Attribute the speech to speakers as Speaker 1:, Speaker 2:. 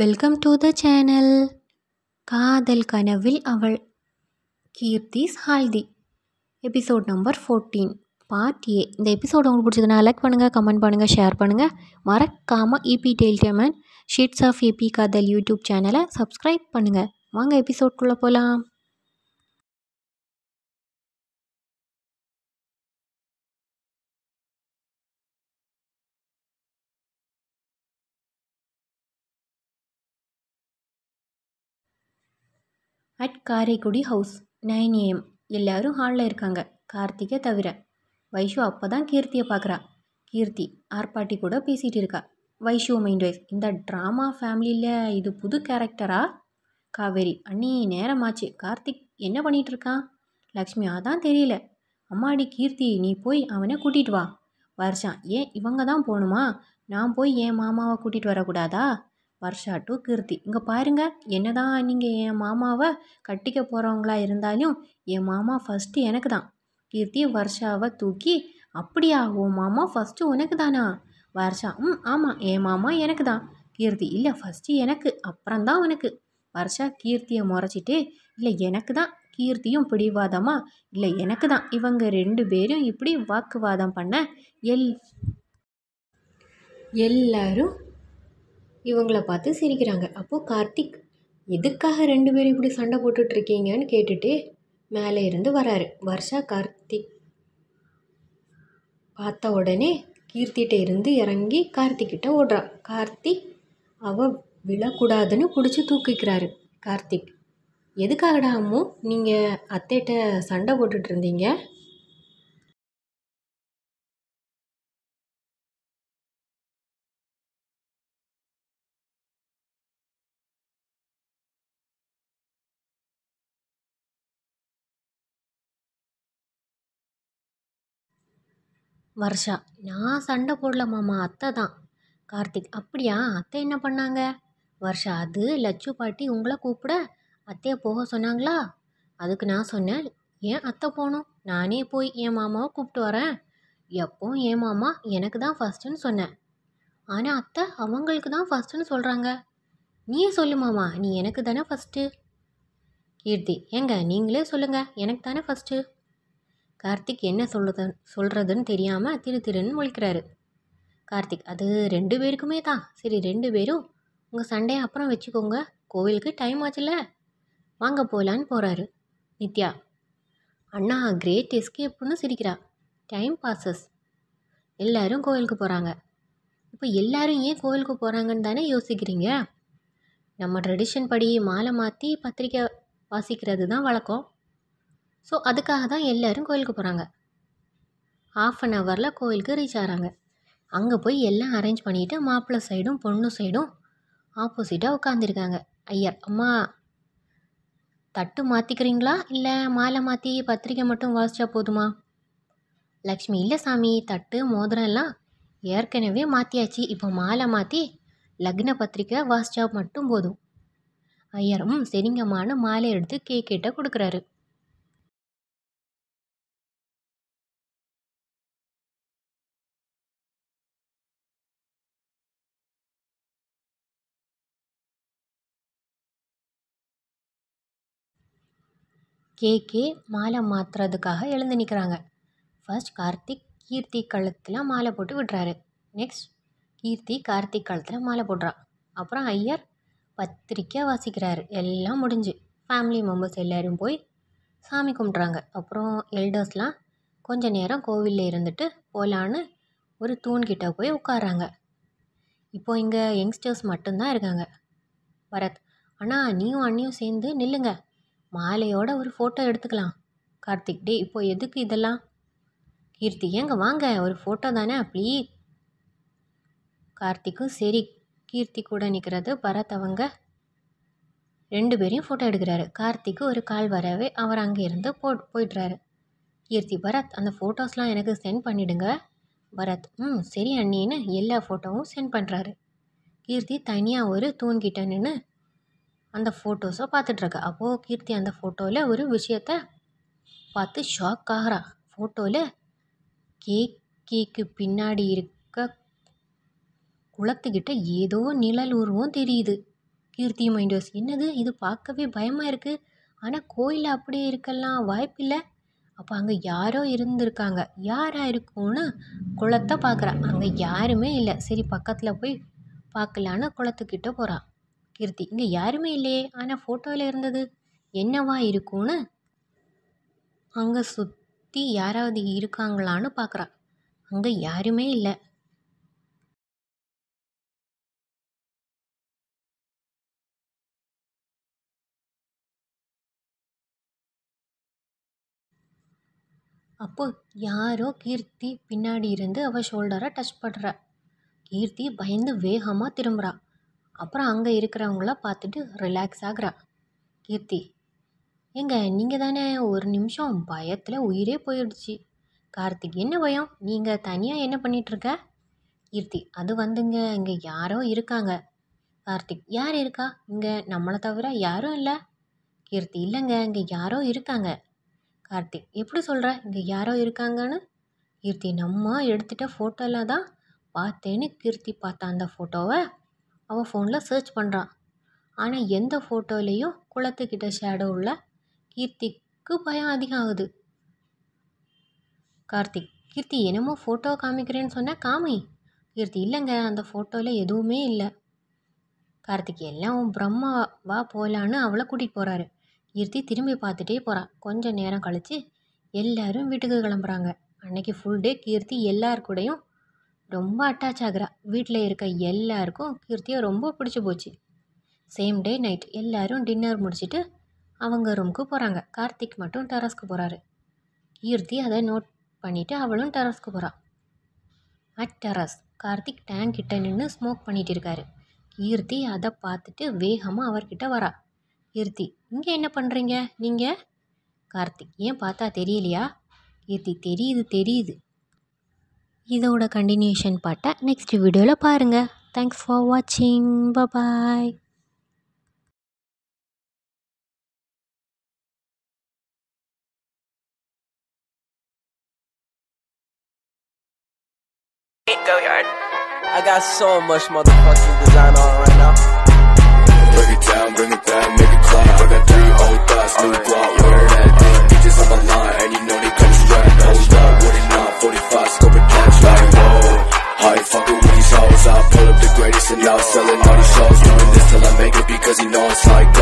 Speaker 1: welcome to the channel காதல் கனவில் அவள் கீர்த்திஸ் ஹால்தி episode number fourteen part A இந்த எபிசோட் உங்களுக்கு பிடிச்சதுன்னா லைக் பண்ணுங்கள் கமெண்ட் பண்ணுங்கள் ஷேர் பண்ணுங்கள் மறக்காமல் இபி டெல்டமன் ஷீட்ஸ் ஆஃப் ஏபி காதல் யூடியூப் சேனலை சப்ஸ்கிரைப் பண்ணுங்கள் வாங்க எபிசோட்குள்ளே போகலாம் at Karaikudi house nine AM எல்லாரும் ஹாலில் இருக்காங்க கார்த்திகை தவிர வைஷு அப்போ தான் கீர்த்தியை பார்க்குறா கீர்த்தி ஆர்ப்பாட்டி கூட பேசிகிட்டு இருக்கா வைஷு மைண்ட் வைஸ் இந்த ட்ராமா ஃபேமிலியில் இது புது கேரக்டரா காவேரி அண்ணி நேரமாச்சு கார்த்திக் என்ன பண்ணிகிட்டு இருக்கான் லக்ஷ்மி அதான் தெரியல அம்மாடி கீர்த்தி நீ போய் அவனை கூட்டிகிட்டு வா வருஷான் ஏன் இவங்க தான் போகணுமா நான் போய் என் மாமாவை கூட்டிகிட்டு வரக்கூடாதா வர்ஷா டு கீர்த்தி இங்கே பாருங்கள் என்ன தான் நீங்கள் என் மாமாவை கட்டிக்க போகிறவங்களா இருந்தாலும் என் மாமா ஃபஸ்ட்டு எனக்கு தான் கீர்த்தி வர்ஷாவை தூக்கி அப்படியா உன் மாமா ஃபஸ்ட்டு உனக்கு தானா வர்ஷா ம் ஆமாம் என் மாமா எனக்கு தான் கீர்த்தி இல்லை ஃபஸ்ட்டு எனக்கு அப்புறம்தான் உனக்கு வர்ஷா கீர்த்தியை முறைச்சிட்டு இல்லை எனக்கு தான் கீர்த்தியும் பிடிவாதமா இல்லை எனக்கு தான் இவங்க ரெண்டு பேரும் இப்படி வாக்குவாதம் பண்ண எல் எல்லாரும் இவங்கள பார்த்து சிரிக்கிறாங்க அப்போது கார்த்திக் எதுக்காக ரெண்டு பேரும் இப்படி சண்டை போட்டுட்ருக்கீங்கன்னு கேட்டுட்டு மேலே இருந்து வராரு வர்ஷா கார்த்திக் பார்த்த உடனே கீர்த்திகிட்ட இருந்து இறங்கி கார்த்திக்கிட்ட ஓடுறான் கார்த்திக் அவள் விழக்கூடாதுன்னு பிடிச்சி தூக்கிக்கிறாரு கார்த்திக் எதுக்காகடா அம்மு நீங்கள் அத்தைகிட்ட சண்டை போட்டுட்ருந்தீங்க வர்ஷா நான் சண்டை போடல மாமா அத்தை தான் கார்த்திக் அப்படியா அத்தை என்ன பண்ணாங்க வர்ஷா அது லட்சு பாட்டி உங்களை கூப்பிட அத்தையை போக சொன்னாங்களா அதுக்கு நான் சொன்னேன் ஏன் அத்தை போகணும் நானே போய் என் மாமாவை கூப்பிட்டு வரேன் எப்போ என் மாமா எனக்கு தான் ஃபஸ்ட்டுன்னு சொன்னேன் ஆனால் அத்தை அவங்களுக்கு தான் ஃபஸ்ட்டுன்னு சொல்கிறாங்க நீயே சொல்லு மாமா நீ எனக்கு தானே ஃபஸ்ட்டு கீர்த்தி ஏங்க நீங்களே சொல்லுங்கள் எனக்கு தானே ஃபஸ்ட்டு கார்த்திக் என்ன சொல்லுத சொல்கிறதுன்னு தெரியாமல் திரு திருன்னு முழிக்கிறாரு கார்த்திக் அது ரெண்டு பேருக்குமே தான் சரி ரெண்டு பேரும் உங்கள் சண்டையை அப்புறம் வச்சுக்கோங்க கோவிலுக்கு டைம் ஆச்சுல்ல வாங்க போகலான்னு போகிறாரு நித்யா அண்ணா கிரேட் எஸ்கேப்னு சிரிக்கிறா டைம் பாசஸ் எல்லோரும் கோவிலுக்கு போகிறாங்க இப்போ எல்லோரும் ஏன் கோவிலுக்கு போகிறாங்கன்னு தானே யோசிக்கிறீங்க நம்ம ட்ரெடிஷன் படி மாலை மாற்றி பத்திரிக்கை வாசிக்கிறது தான் வழக்கம் ஸோ அதுக்காக தான் எல்லோரும் கோயிலுக்கு போகிறாங்க ஆஃப் அன் ஹவரில் கோயிலுக்கு ரீச் ஆகிறாங்க அங்கே போய் எல்லாம் அரேஞ்ச் பண்ணிவிட்டு மாப்பிள்ளை சைடும் பொண்ணு சைடும் ஆப்போசிட்டாக உட்காந்துருக்காங்க ஐயர் அம்மா தட்டு மாற்றிக்கிறீங்களா இல்லை மாலை மாற்றி பத்திரிக்கை மட்டும் வாசித்தா போதுமா லக்ஷ்மி இல்லை சாமி தட்டு மோதிரம் எல்லாம் ஏற்கனவே மாற்றியாச்சு இப்போ மாலை மாற்றி லக்ன பத்திரிக்கை வாசித்தா மட்டும் போதும் ஐயரும் சரிங்கம்மான்னு மாலை எடுத்து கேக்கிட்ட கொடுக்குறாரு கே மாலை மாற்றுறதுக்காக எழுந்து நிற்கிறாங்க ஃபர்ஸ்ட் கார்த்திக் கீர்த்தி கழுத்தில் மாலை போட்டு விடுறாரு நெக்ஸ்ட் கீர்த்தி கார்த்திக் கழுத்தில் மாலை போடுறான் அப்புறம் ஐயர் பத்திரிக்கை வாசிக்கிறாரு எல்லாம் முடிஞ்சு ஃபேமிலி மெம்பர்ஸ் எல்லோரும் போய் சாமி கும்பிட்றாங்க அப்புறம் எல்டர்ஸ்லாம் கொஞ்ச நேரம் கோவிலில் இருந்துட்டு போகலான்னு ஒரு தூண்கிட்ட போய் உட்காராங்க இப்போ இங்கே யங்ஸ்டர்ஸ் மட்டும்தான் இருக்காங்க பரத் அண்ணா நீயும் அண்ணியும் சேர்ந்து நில்லுங்க மாலையோட ஒரு ஃபோட்டோ எடுத்துக்கலாம் கார்த்திக் டே இப்போ எதுக்கு இதெல்லாம் கீர்த்தி ஏங்க வாங்க ஒரு ஃபோட்டோ தானே அப்படி கார்த்திக்கும் சரி கீர்த்தி கூட நிற்கிறது பரத் அவங்க ரெண்டு பேரையும் ஃபோட்டோ எடுக்கிறாரு கார்த்திக்கு ஒரு கால் வரவே அவர் அங்கே இருந்து போ போயிட்டுறாரு கீர்த்தி பரத் அந்த ஃபோட்டோஸ்லாம் எனக்கு சென்ட் பண்ணிவிடுங்க பரத் ம் சரி அண்ணின்னு எல்லா ஃபோட்டோவும் சென்ட் பண்ணுறாரு கீர்த்தி தனியாக ஒரு தூண்கிட்ட நின்று அந்த ஃபோட்டோஸை பார்த்துட்ருக்கா அப்போது கீர்த்தி அந்த ஃபோட்டோவில் ஒரு விஷயத்தை பார்த்து ஷாக் ஆகிறா ஃபோட்டோவில் கேக் கேக்கு பின்னாடி இருக்க குளத்துக்கிட்ட ஏதோ நிழல் உருவம் தெரியுது கீர்த்தி மைண்டோஸ் என்னது இது பார்க்கவே பயமாக இருக்குது ஆனால் கோயில் அப்படியே இருக்கலாம் வாய்ப்பில்லை அப்போ அங்கே யாரோ இருந்திருக்காங்க யாராக இருக்கும்னு குளத்தை பார்க்குறா அங்கே யாருமே இல்லை சரி பக்கத்தில் போய் பார்க்கலான்னு குளத்துக்கிட்ட போகிறான் கீர்த்தி இங்கே யாருமே இல்லையே ஆனால் ஃபோட்டோவில் இருந்தது என்னவா இருக்கும்னு அங்கே சுற்றி யாராவது இருக்காங்களான்னு பார்க்குறா அங்கே யாருமே இல்லை அப்போ யாரோ கீர்த்தி பின்னாடி இருந்து அவள் ஷோல்டரை டச் பண்ணுறா கீர்த்தி பயந்து வேகமாக திரும்புகிறா அப்புறம் அங்கே இருக்கிறவங்களாம் பார்த்துட்டு ரிலாக்ஸ் ஆகிறா கீர்த்தி ஏங்க நீங்கள் தானே ஒரு நிமிஷம் பயத்தில் உயிரே போயிடுச்சு கார்த்திக் என்ன பயம் நீங்கள் தனியாக என்ன பண்ணிகிட்ருக்க கீர்த்தி அது வந்துங்க இங்கே யாரோ இருக்காங்க கார்த்திக் யார் இருக்கா இங்கே நம்மளை தவிர யாரும் இல்லை கீர்த்தி இல்லைங்க இங்கே யாரோ இருக்காங்க கார்த்திக் எப்படி சொல்கிற இங்கே யாரோ இருக்காங்கன்னு கீர்த்தி நம்ம எடுத்துகிட்ட ஃபோட்டோலாம் தான் பார்த்தேன்னு கீர்த்தி பார்த்தா அந்த ஃபோட்டோவை அவன் ஃபோனில் சர்ச் பண்ணுறான் ஆனால் எந்த ஃபோட்டோலேயும் குளத்துக்கிட்ட ஷேடோ உள்ள கீர்த்திக்கு பயம் அதிகம் ஆகுது கார்த்திக் கீர்த்தி என்னமோ ஃபோட்டோ காமிக்கிறேன்னு சொன்னால் காமி கீர்த்தி இல்லைங்க அந்த ஃபோட்டோவில் எதுவுமே இல்லை கார்த்திக் எல்லாம் உன் பிரம்மா வா போகலான்னு அவளை கூட்டிகிட்டு போகிறாரு கீர்த்தி திரும்பி பார்த்துட்டே போகிறான் கொஞ்சம் நேரம் கழித்து எல்லோரும் வீட்டுக்கு கிளம்புறாங்க அன்னைக்கு ஃபுல் டே கீர்த்தி எல்லார் கூடயும் ரொம்ப அட்டாச் ஆகிறா வீட்டில் இருக்க எல்லாருக்கும் கீர்த்தியை ரொம்ப பிடிச்சி போச்சு சேம் டே நைட் எல்லாரும் டின்னர் முடிச்சுட்டு அவங்க ரூமுக்கு போகிறாங்க கார்த்திக் மட்டும் டெரஸ்க்கு போகிறாரு கீர்த்தி அதை நோட் பண்ணிவிட்டு அவளும் டெரஸ்க்கு போகிறான் அட் டெரஸ் கார்த்திக் டேங்க் கிட்ட நின்று ஸ்மோக் பண்ணிகிட்டு இருக்காரு கீர்த்தி அதை பார்த்துட்டு வேகமாக அவர்கிட்ட வரா கீர்த்தி இங்கே என்ன பண்ணுறீங்க நீங்கள் கார்த்திக் ஏன் பார்த்தா தெரியலையா கீர்த்தி தெரியுது தெரியுது இதோட கண்டினியூஷன் பாட்டை நெக்ஸ்ட் வீடியோவில் பாருங்கள் தேங்க்ஸ் ஃபார் வாட்சிங் பபாய் Go lost